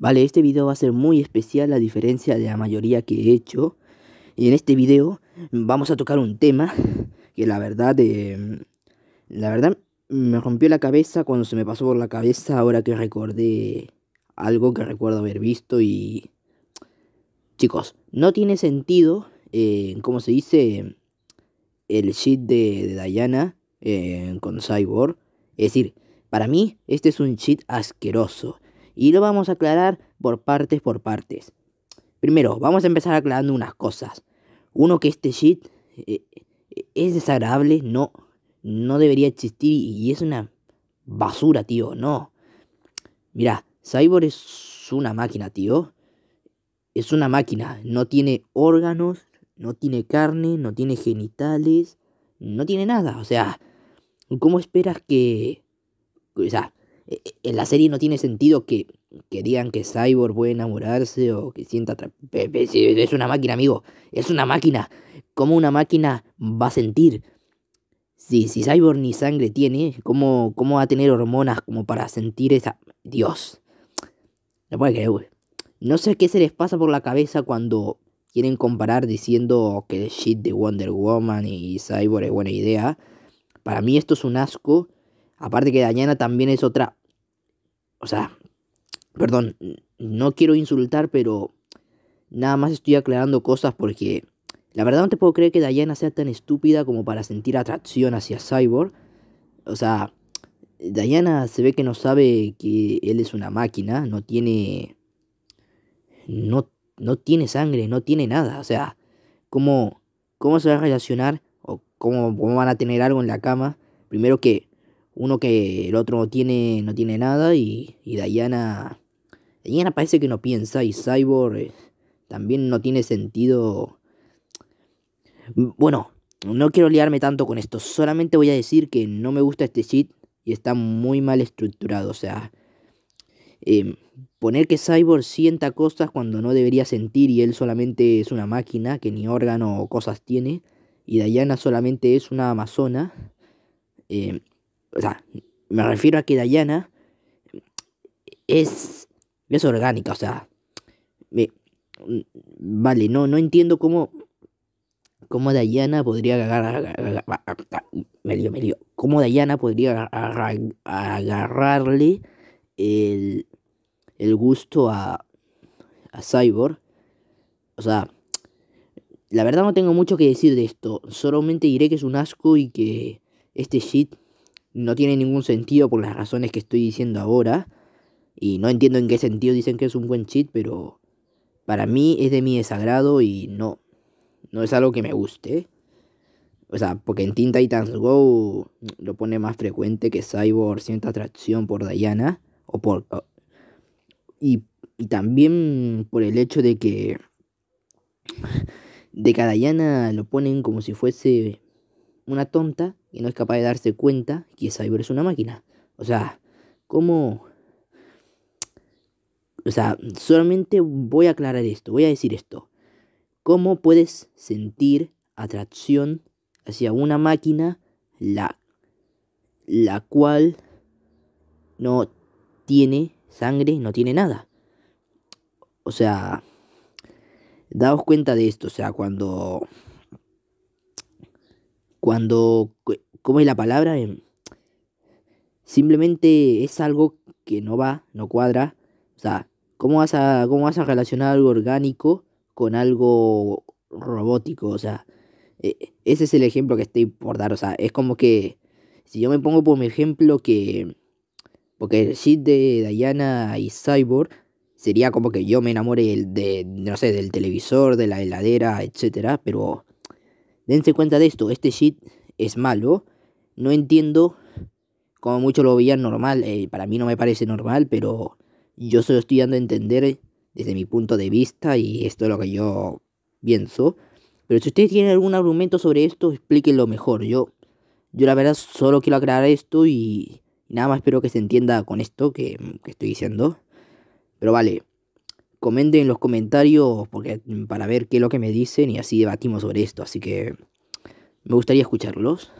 Vale, este video va a ser muy especial a diferencia de la mayoría que he hecho. Y en este video mm, vamos a tocar un tema que la verdad, em, la verdad me rompió la cabeza cuando se me pasó por la cabeza ahora que recordé algo que recuerdo haber visto y... Chicos, no tiene sentido, eh, como se dice, el shit de, Diana eh, con Cyborg. Es decir, para mí este es un shit asqueroso y lo vamos a aclarar por partes por partes. Primero, vamos a empezar aclarando unas cosas. Uno que este shit eh, eh, es desagradable, no, no debería existir y es una basura, tío, no. Mira, Cyborg es una máquina, tío. Es una máquina, no tiene órganos, no tiene carne, no tiene genitales, no tiene nada. O sea, ¿cómo esperas que... O sea, en la serie no tiene sentido que, que digan que Cyborg puede enamorarse o que sienta... Es una máquina, amigo. Es una máquina. ¿Cómo una máquina va a sentir? Si, si Cyborg ni sangre tiene, ¿cómo, ¿cómo va a tener hormonas como para sentir esa... Dios. No puede creer, güey. No sé qué se les pasa por la cabeza cuando quieren comparar diciendo que el shit de Wonder Woman y Cyborg es buena idea. Para mí esto es un asco. Aparte que Diana también es otra o sea, perdón, no quiero insultar, pero nada más estoy aclarando cosas porque la verdad no te puedo creer que Diana sea tan estúpida como para sentir atracción hacia Cyborg. O sea, Diana se ve que no sabe que él es una máquina, no tiene... No, no tiene sangre, no tiene nada. O sea, ¿cómo, cómo se va a relacionar o cómo van a tener algo en la cama? Primero que uno que el otro no tiene, no tiene nada y, y Diana... Diana parece que no piensa y Cyborg eh, también no tiene sentido... Mm, bueno, no quiero liarme tanto con esto, solamente voy a decir que no me gusta este shit y está muy mal estructurado, o sea... Em, poner que Cyborg sienta cosas cuando no debería sentir y él solamente es una máquina que ni órgano o cosas tiene y Diana solamente es una amazona. Eh, o sea, me refiero a que Dayana es, es orgánica, o sea, vale, no, no entiendo cómo, cómo podría cómo Dayana podría agarrarle el, el gusto a, a Cyborg, o sea, la verdad no tengo mucho que decir de esto, solamente diré que es un asco y que este shit no tiene ningún sentido por las razones que estoy diciendo ahora. Y no entiendo en qué sentido dicen que es un buen cheat, pero para mí es de mi desagrado y no. No es algo que me guste. O sea, porque en Teen Titans Go lo pone más frecuente que Cyborg sienta atracción por Diana. O por. y, y también por el hecho de que. De que a Diana lo ponen como si fuese una tonta que no es capaz de darse cuenta que Cyber es una máquina. O sea, ¿cómo? O sea, solamente voy a aclarar esto, voy a decir esto. ¿Cómo puedes sentir atracción hacia una máquina la, la cual no tiene sangre, no tiene nada? O sea, daos cuenta de esto, o sea, cuando cuando, ¿cómo es la palabra? Em, simplemente es algo que no va, no cuadra. O sea, ¿cómo vas a, vas a relacionar algo orgánico con algo robótico? O sea, e, ese es el ejemplo que estoy por dar. O sea, es como que, si yo me pongo por mi ejemplo que, porque el shit de Diana y Cyborg sería como que yo me enamore de, no sé, del televisor, de la heladera, etcétera, pero Dense cuenta de esto, este shit es malo. No entiendo, como muchos lo veían normal, eh, para mí no me parece normal, pero yo solo estoy dando a entender desde mi punto de vista y esto es lo que yo pienso. Pero si ustedes tienen algún argumento sobre esto, explíquenlo mejor. Yo, yo la verdad solo quiero aclarar esto y nada más espero que se entienda con esto que estoy diciendo. Pero vale, comenten en los comentarios porque, mm, para ver qué es lo que me dicen y así debatimos sobre esto. Así que me gustaría escucharlos.